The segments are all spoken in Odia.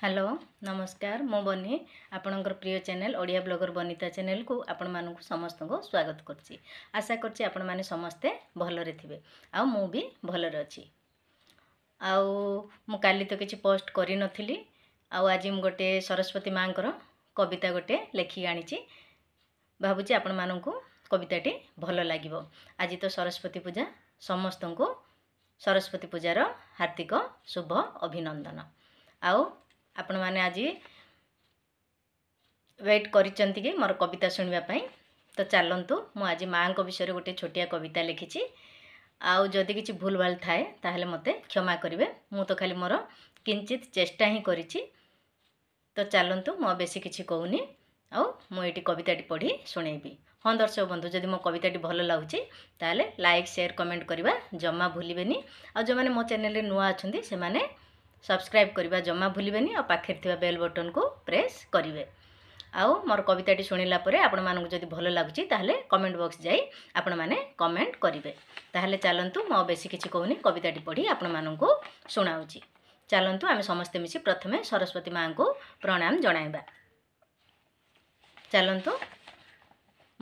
ହ୍ୟାଲୋ ନମସ୍କାର ମୁଁ ବନି ଆପଣଙ୍କର ପ୍ରିୟ ଚ୍ୟାନେଲ ଓଡ଼ିଆ ବ୍ଲଗର ବନିତା ଚ୍ୟାନେଲକୁ ଆପଣମାନଙ୍କୁ ସମସ୍ତଙ୍କୁ ସ୍ୱାଗତ କରୁଛି ଆଶା କରୁଛି ଆପଣମାନେ ସମସ୍ତେ ଭଲରେ ଥିବେ ଆଉ ମୁଁ ବି ଭଲରେ ଅଛି ଆଉ ମୁଁ କାଲି ତ କିଛି ପୋଷ୍ଟ କରିନଥିଲି ଆଉ ଆଜି ମୁଁ ଗୋଟିଏ ସରସ୍ୱତୀ ମାଆଙ୍କର କବିତା ଗୋଟିଏ ଲେଖିକି ଆଣିଛି ଭାବୁଛି ଆପଣମାନଙ୍କୁ କବିତାଟି ଭଲ ଲାଗିବ ଆଜି ତ ସରସ୍ୱତୀ ପୂଜା ସମସ୍ତଙ୍କୁ ସରସ୍ୱତୀ ପୂଜାର ହାର୍ଦ୍ଦିକ ଶୁଭ ଅଭିନନ୍ଦନ ଆଉ ଆପଣମାନେ ଆଜି ୱେଟ୍ କରିଛନ୍ତି କି ମୋର କବିତା ଶୁଣିବା ପାଇଁ ତ ଚାଲନ୍ତୁ ମୁଁ ଆଜି ମାଆଙ୍କ ବିଷୟରେ ଗୋଟେ ଛୋଟିଆ କବିତା ଲେଖିଛି ଆଉ ଯଦି କିଛି ଭୁଲଭାଲ ଥାଏ ତାହେଲେ ମୋତେ କ୍ଷମା କରିବେ ମୁଁ ତ ଖାଲି ମୋର କିଞ୍ଚିତ ଚେଷ୍ଟା ହିଁ କରିଛି ତ ଚାଲନ୍ତୁ ମୁଁ ବେଶୀ କିଛି କହୁନି ଆଉ ମୁଁ ଏଇଠି କବିତାଟି ପଢ଼ି ଶୁଣେଇବି ହଁ ଦର୍ଶକ ବନ୍ଧୁ ଯଦି ମୋ କବିତାଟି ଭଲ ଲାଗୁଛି ତାହେଲେ ଲାଇକ୍ ସେୟାର କମେଣ୍ଟ କରିବା ଜମା ଭୁଲିବେନି ଆଉ ଯେଉଁମାନେ ମୋ ଚ୍ୟାନେଲରେ ନୂଆ ଅଛନ୍ତି ସେମାନେ ସବସ୍କ୍ରାଇବ୍ କରିବା ଜମା ଭୁଲିବେନି ଆଉ ପାଖରେ ଥିବା ବେଲ୍ ବଟନ୍କୁ ପ୍ରେସ୍ କରିବେ ଆଉ ମୋର କବିତାଟି ଶୁଣିଲା ପରେ ଆପଣମାନଙ୍କୁ ଯଦି ଭଲ ଲାଗୁଛି ତାହେଲେ କମେଣ୍ଟ ବକ୍ସ ଯାଇ ଆପଣମାନେ କମେଣ୍ଟ କରିବେ ତାହେଲେ ଚାଲନ୍ତୁ ମୁଁ ବେଶୀ କିଛି କହୁନି କବିତାଟି ପଢ଼ି ଆପଣମାନଙ୍କୁ ଶୁଣାଉଛି ଚାଲନ୍ତୁ ଆମେ ସମସ୍ତେ ମିଶି ପ୍ରଥମେ ସରସ୍ୱତୀ ମାଙ୍କୁ ପ୍ରଣାମ ଜଣାଇବା ଚାଲନ୍ତୁ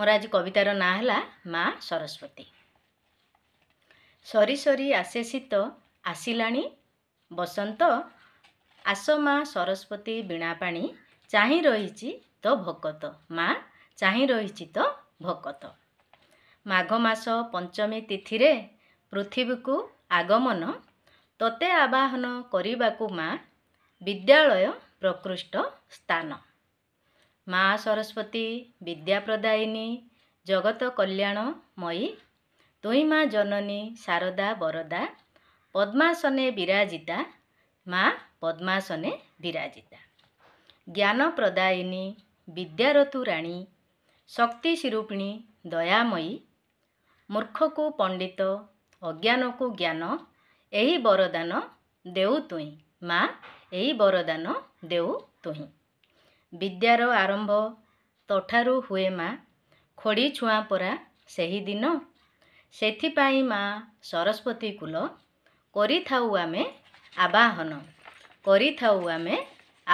ମୋର ଆଜି କବିତାର ନାଁ ହେଲା ମା ସରସ୍ୱତୀ ସରି ସରି ଆସେ ଶୀତ ଆସିଲାଣି ବସନ୍ତ ଆସ ଆସମା ସରସ୍ୱତୀ ବୀଣାପାଣି ଚାହିଁ ରହିଛି ତ ଭକତ ମା ଚାହିଁ ରହିଛି ତ ଭକତ ମାଘ ମାସ ପଞ୍ଚମୀ ତିଥିରେ ପୃଥିବୀକୁ ଆଗମନ ତତେ ଆବାହନ କରିବାକୁ ମା ବିଦ୍ୟାଳୟ ପ୍ରକୃଷ୍ଟ ସ୍ଥାନ ମା ସରସ୍ୱତୀ ବିଦ୍ୟାପ୍ରଦାୟିନୀ ଜଗତ କଲ୍ୟାଣମୟୀ ଦୁଇ ମା ଜନନୀ ଶାରଦା ବରଦା ପଦ୍ମାସନେ ବିରାଜିତା ମା ପଦ୍ମାସନେ ବିରାଜିତା ଜ୍ଞାନ ପ୍ରଦାୟିନୀ ବିଦ୍ୟାରତୁ ରାଣୀ ଶକ୍ତି ଶିରୁପିଣୀ ଦୟାମୟୀ ମୂର୍ଖକୁ ପଣ୍ଡିତ ଅଜ୍ଞାନକୁ ଜ୍ଞାନ ଏହି ବରଦାନ ଦେଉ ତୁହିଁ ମା ଏହି ବରଦାନ ଦେଉ ତୁହିଁ ବିଦ୍ୟାର ଆରମ୍ଭ ତଠାରୁ ହୁଏ ମା ଖୋଡ଼ି ଛୁଆଁ ପରା ସେହିଦିନ ସେଥିପାଇଁ ମା ସରସ୍ୱତୀ କୁଲ କରିଥାଉ ଆମେ ଆବାହନ କରିଥାଉ ଆମେ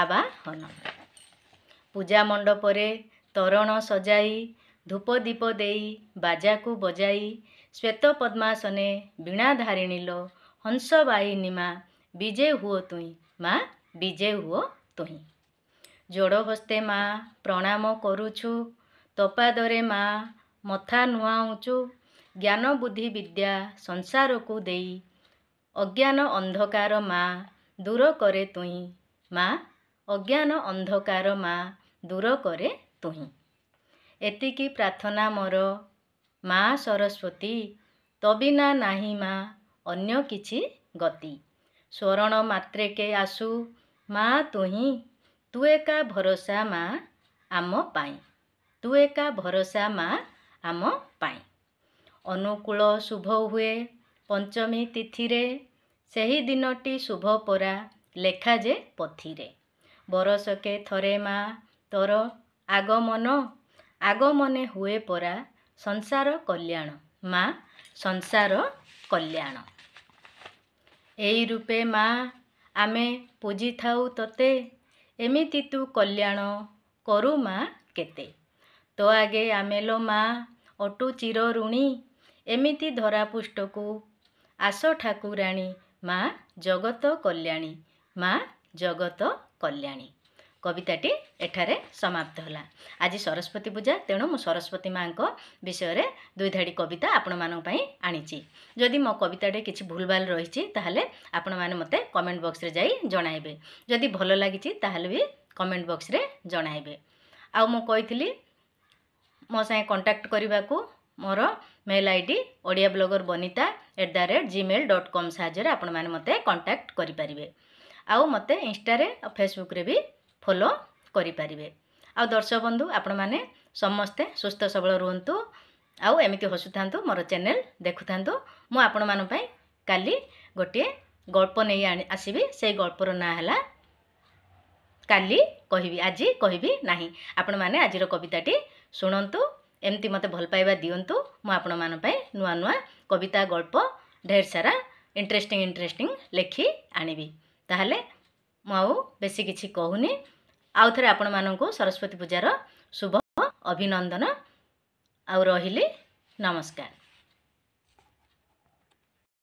ଆବାହନ ପୂଜା ମଣ୍ଡପରେ ତରଣ ସଜାଇ ଧୂପ ଦୀପ ଦେଇ ବାଜାକୁ ବଜାଇ ଶ୍ୱେତ ପଦ୍ମାସନେ ବୀଣା ଧାରିଣୀ ଲୋ ହଂସ ବାହିନୀ ମା ବିଜେ ହୁଅ ତୁଇଁ ମା ବିଜେ ହୁଅ ତୁହିଁ ଜୋଡ଼ ହସ୍ତେ ମା ପ୍ରଣାମ କରୁଛୁ ତପାଦରେ ମା ମଥା ନୁଆଉଛୁ ଜ୍ଞାନ ବୁଦ୍ଧି ବିଦ୍ୟା ସଂସାରକୁ ଦେଇ ଅଜ୍ଞାନ ଅନ୍ଧକାର ମା ଦୂର କରେ ତୁହିଁ ମା ଅଜ୍ଞାନ ଅନ୍ଧକାର ମା ଦୂର କରେ ତୁହିଁ ଏତିକି ପ୍ରାର୍ଥନା ମୋର ମା ସରସ୍ୱତୀ ତବିନା ନାହିଁ ମା ଅନ୍ୟ କିଛି ଗତି ସ୍ୱରଣ ମାତ୍ରେ କେ ଆସୁ ମା ତୁହିଁ ତୁ ଏକା ଭରସା ମା ଆମ ପାଇଁ ତୁ ଏକା ଭରସା ମା ଆମ ପାଇଁ ଅନୁକୂଳ ଶୁଭ ହୁଏ ପଞ୍ଚମୀ ତିଥିରେ ସେହି ଦିନଟି ଶୁଭ ପରା ଲେଖା ଯେ ପଥିରେ ବରଷକେ ଥରେ ମା ତୋର ଆଗମନ ଆଗମନେ ହୁଏ ପରା ସଂସାର କଲ୍ୟାଣ ମା ସଂସାର କଲ୍ୟାଣ ଏଇ ରୂପେ ମା ଆମେ ପୂଜିଥାଉ ତୋତେ ଏମିତି ତୁ କଲ୍ୟାଣ କରୁ ମା କେତେ ତୋ ଆଗେ ଆମେ ଲୋ ମା ଅଟୁ ଚିର ଋଣୀ ଏମିତି ଧରାପୃଷ୍ଟକୁ ଆସ ଠାକୁରାଣୀ ମା ଜଗତ କଲ୍ୟାଣୀ ମା ଜଗତ କଲ୍ୟାଣୀ କବିତାଟି ଏଠାରେ ସମାପ୍ତ ହେଲା ଆଜି ସରସ୍ୱତୀ ପୂଜା ତେଣୁ ମୁଁ ସରସ୍ୱତୀ ମାଙ୍କ ବିଷୟରେ ଦୁଇ ଧାଡ଼ି କବିତା ଆପଣମାନଙ୍କ ପାଇଁ ଆଣିଛି ଯଦି ମୋ କବିତାରେ କିଛି ଭୁଲଭାଲ ରହିଛି ତାହେଲେ ଆପଣମାନେ ମୋତେ କମେଣ୍ଟ ବକ୍ସରେ ଯାଇ ଜଣାଇବେ ଯଦି ଭଲ ଲାଗିଛି ତାହେଲେ ବି କମେଣ୍ଟ ବକ୍ସରେ ଜଣାଇବେ ଆଉ ମୁଁ କହିଥିଲି ମୋ ସାଙ୍ଗେ କଣ୍ଟାକ୍ଟ କରିବାକୁ ମୋର mail I D Odia blogger Banita at the rate Gmail dot com ସାହାଯ୍ୟରେ ଆପଣମାନେ ମୋତେ କଣ୍ଟାକ୍ଟ କରିପାରିବେ ଆଉ ମୋତେ ଇନଷ୍ଟାରେ ଆଉ ଫେସବୁକ୍ରେ ବି ଫଲୋ କରିପାରିବେ ଆଉ ଦର୍ଶକ ବନ୍ଧୁ ଆପଣମାନେ ସମସ୍ତେ ସୁସ୍ଥ ସବଳ ରୁହନ୍ତୁ ଆଉ ଏମିତି ହସୁଥାନ୍ତୁ ମୋର ଚ୍ୟାନେଲ୍ ଦେଖୁଥାନ୍ତୁ ମୁଁ ଆପଣମାନଙ୍କ ପାଇଁ କାଲି ଗୋଟିଏ ଗଳ୍ପ ନେଇ ଆଣି ଆସିବି ସେଇ ଗଳ୍ପର ନାଁ ହେଲା କାଲି କହିବି ଆଜି କହିବି ନାହିଁ ଆପଣମାନେ ଆଜିର କବିତାଟି ଶୁଣନ୍ତୁ ଏମିତି ମୋତେ ଭଲ ପାଇବା ଦିଅନ୍ତୁ ମୁଁ ଆପଣମାନଙ୍କ ପାଇଁ ନୂଆ ନୂଆ କବିତା ଗଳ୍ପ ଢେର ସାରା ଇଣ୍ଟରେଷ୍ଟିଂ ଇଣ୍ଟରେଷ୍ଟିଂ ଲେଖି ଆଣିବି ତାହେଲେ ମୁଁ ଆଉ ବେଶୀ କିଛି କହୁନି ଆଉ ଥରେ ଆପଣମାନଙ୍କୁ ସରସ୍ଵତୀ ପୂଜାର ଶୁଭ ଅଭିନନ୍ଦନ ଆଉ ରହିଲି ନମସ୍କାର